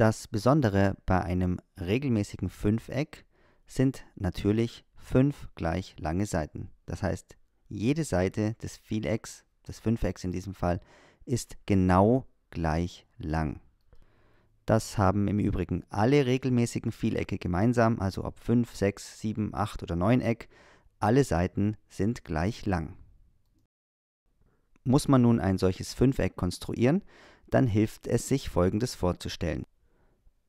Das Besondere bei einem regelmäßigen Fünfeck sind natürlich fünf gleich lange Seiten. Das heißt, jede Seite des Vielecks, des Fünfecks in diesem Fall, ist genau gleich lang. Das haben im Übrigen alle regelmäßigen Vielecke gemeinsam, also ob 5, 6, 7, 8 oder 9 Eck, alle Seiten sind gleich lang. Muss man nun ein solches Fünfeck konstruieren, dann hilft es sich folgendes vorzustellen.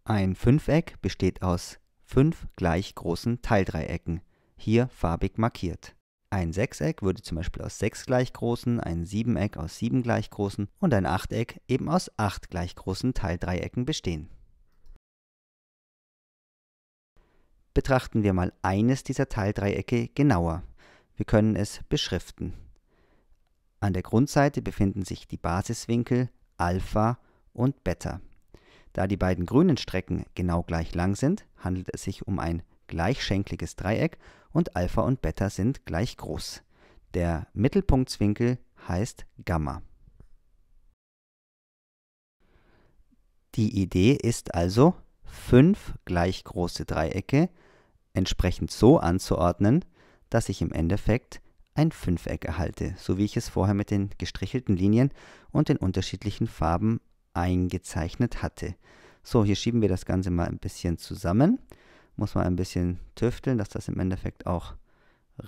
Ein Fünfeck besteht aus fünf gleich großen Teildreiecken, hier farbig markiert. Ein Sechseck würde zum Beispiel aus sechs gleich großen, ein Siebeneck aus sieben gleich großen und ein Achteck eben aus acht gleich großen Teildreiecken bestehen. Betrachten wir mal eines dieser Teildreiecke genauer. Wir können es beschriften. An der Grundseite befinden sich die Basiswinkel Alpha und Beta. Da die beiden grünen Strecken genau gleich lang sind, handelt es sich um ein gleichschenkliges Dreieck und Alpha und Beta sind gleich groß. Der Mittelpunktswinkel heißt Gamma. Die Idee ist also, fünf gleich große Dreiecke entsprechend so anzuordnen, dass ich im Endeffekt ein Fünfeck erhalte, so wie ich es vorher mit den gestrichelten Linien und den unterschiedlichen Farben eingezeichnet hatte. So, hier schieben wir das Ganze mal ein bisschen zusammen. Muss man ein bisschen tüfteln, dass das im Endeffekt auch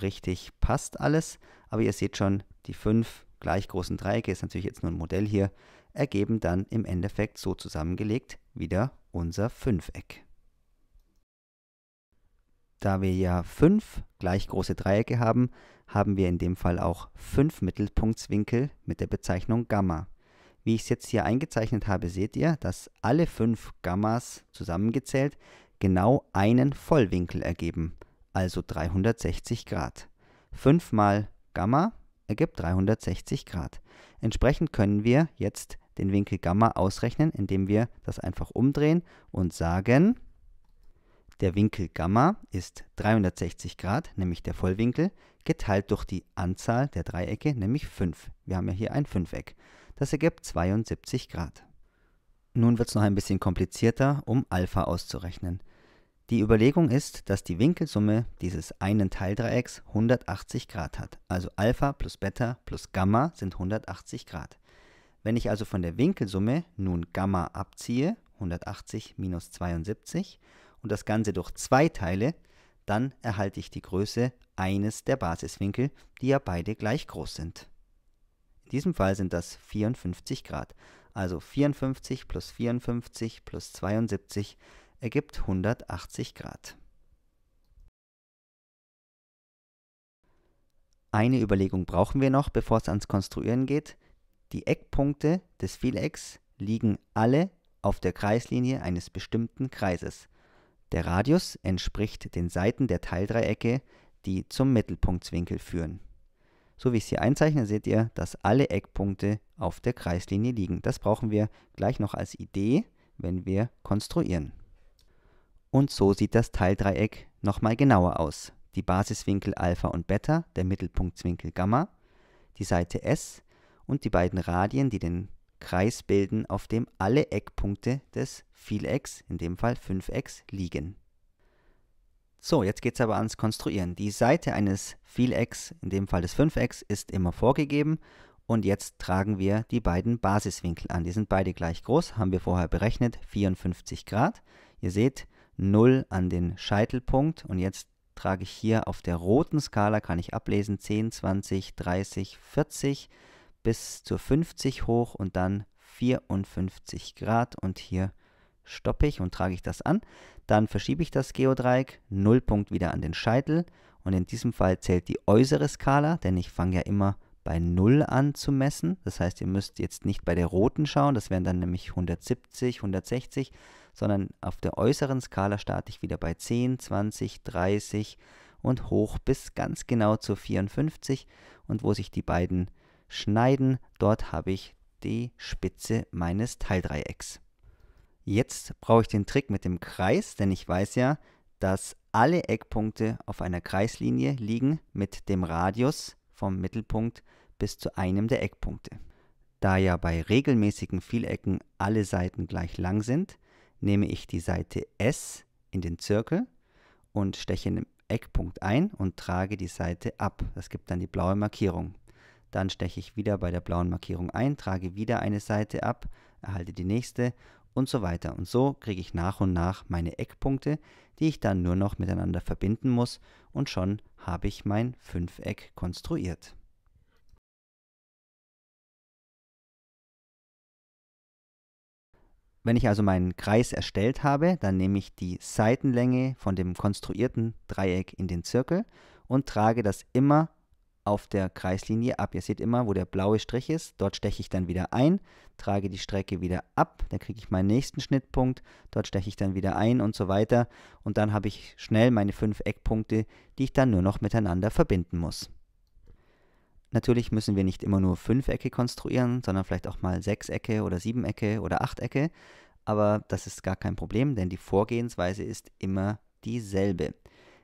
richtig passt alles. Aber ihr seht schon, die fünf gleich großen Dreiecke, ist natürlich jetzt nur ein Modell hier, ergeben dann im Endeffekt so zusammengelegt wieder unser Fünfeck. Da wir ja fünf gleich große Dreiecke haben, haben wir in dem Fall auch fünf Mittelpunktswinkel mit der Bezeichnung Gamma. Wie ich es jetzt hier eingezeichnet habe, seht ihr, dass alle fünf Gammas zusammengezählt genau einen Vollwinkel ergeben, also 360 Grad. 5 mal Gamma ergibt 360 Grad. Entsprechend können wir jetzt den Winkel Gamma ausrechnen, indem wir das einfach umdrehen und sagen, der Winkel Gamma ist 360 Grad, nämlich der Vollwinkel, geteilt durch die Anzahl der Dreiecke, nämlich 5. Wir haben ja hier ein Fünfeck. Das ergibt 72 Grad. Nun wird es noch ein bisschen komplizierter, um Alpha auszurechnen. Die Überlegung ist, dass die Winkelsumme dieses einen Teildreiecks 180 Grad hat. Also Alpha plus Beta plus Gamma sind 180 Grad. Wenn ich also von der Winkelsumme nun Gamma abziehe, 180 minus 72, und das Ganze durch zwei teile, dann erhalte ich die Größe eines der Basiswinkel, die ja beide gleich groß sind. In diesem Fall sind das 54 Grad. Also 54 plus 54 plus 72 ergibt 180 Grad. Eine Überlegung brauchen wir noch, bevor es ans Konstruieren geht. Die Eckpunkte des Vielecks liegen alle auf der Kreislinie eines bestimmten Kreises. Der Radius entspricht den Seiten der Teildreiecke, die zum Mittelpunktswinkel führen. So wie ich es hier einzeichne, seht ihr, dass alle Eckpunkte auf der Kreislinie liegen. Das brauchen wir gleich noch als Idee, wenn wir konstruieren. Und so sieht das Teildreieck nochmal genauer aus. Die Basiswinkel Alpha und Beta, der Mittelpunktswinkel Gamma, die Seite S und die beiden Radien, die den Kreis bilden, auf dem alle Eckpunkte des Vielecks, in dem Fall 5x, liegen. So, jetzt geht es aber ans Konstruieren. Die Seite eines Vielecks, in dem Fall des 5x, ist immer vorgegeben und jetzt tragen wir die beiden Basiswinkel an. Die sind beide gleich groß, haben wir vorher berechnet, 54 Grad. Ihr seht 0 an den Scheitelpunkt und jetzt trage ich hier auf der roten Skala, kann ich ablesen, 10, 20, 30, 40 bis zur 50 hoch und dann 54 Grad und hier stoppe ich und trage ich das an. Dann verschiebe ich das Geodreieck, Nullpunkt wieder an den Scheitel und in diesem Fall zählt die äußere Skala, denn ich fange ja immer bei 0 an zu messen. Das heißt, ihr müsst jetzt nicht bei der roten schauen, das wären dann nämlich 170, 160, sondern auf der äußeren Skala starte ich wieder bei 10, 20, 30 und hoch bis ganz genau zu 54 und wo sich die beiden schneiden. Dort habe ich die Spitze meines Teildreiecks. Jetzt brauche ich den Trick mit dem Kreis, denn ich weiß ja, dass alle Eckpunkte auf einer Kreislinie liegen mit dem Radius vom Mittelpunkt bis zu einem der Eckpunkte. Da ja bei regelmäßigen Vielecken alle Seiten gleich lang sind, nehme ich die Seite S in den Zirkel und steche in den Eckpunkt ein und trage die Seite ab. Das gibt dann die blaue Markierung. Dann steche ich wieder bei der blauen Markierung ein, trage wieder eine Seite ab, erhalte die nächste und so weiter. Und so kriege ich nach und nach meine Eckpunkte, die ich dann nur noch miteinander verbinden muss und schon habe ich mein Fünfeck konstruiert. Wenn ich also meinen Kreis erstellt habe, dann nehme ich die Seitenlänge von dem konstruierten Dreieck in den Zirkel und trage das immer auf der Kreislinie ab. Ihr seht immer, wo der blaue Strich ist. Dort steche ich dann wieder ein, trage die Strecke wieder ab. Dann kriege ich meinen nächsten Schnittpunkt. Dort steche ich dann wieder ein und so weiter. Und dann habe ich schnell meine fünf Eckpunkte, die ich dann nur noch miteinander verbinden muss. Natürlich müssen wir nicht immer nur Ecke konstruieren, sondern vielleicht auch mal sechs Ecke oder Ecke oder Ecke. Aber das ist gar kein Problem, denn die Vorgehensweise ist immer dieselbe.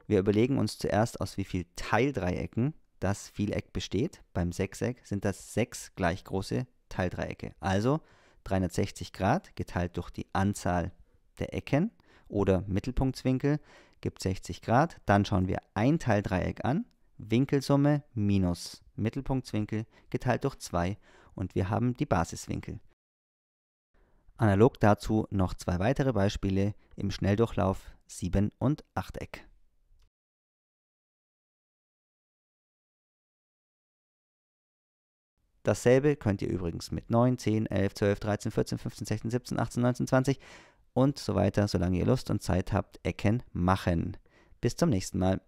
Wir überlegen uns zuerst, aus wie viel Teildreiecken das Vieleck besteht, beim Sechseck sind das sechs gleich große Teildreiecke. Also 360 Grad geteilt durch die Anzahl der Ecken oder Mittelpunktswinkel gibt 60 Grad. Dann schauen wir ein Teildreieck an, Winkelsumme minus Mittelpunktswinkel geteilt durch 2 und wir haben die Basiswinkel. Analog dazu noch zwei weitere Beispiele im Schnelldurchlauf 7 und 8 Eck. Dasselbe könnt ihr übrigens mit 9, 10, 11, 12, 13, 14, 15, 16, 17, 18, 19, 20 und so weiter, solange ihr Lust und Zeit habt, Ecken machen. Bis zum nächsten Mal.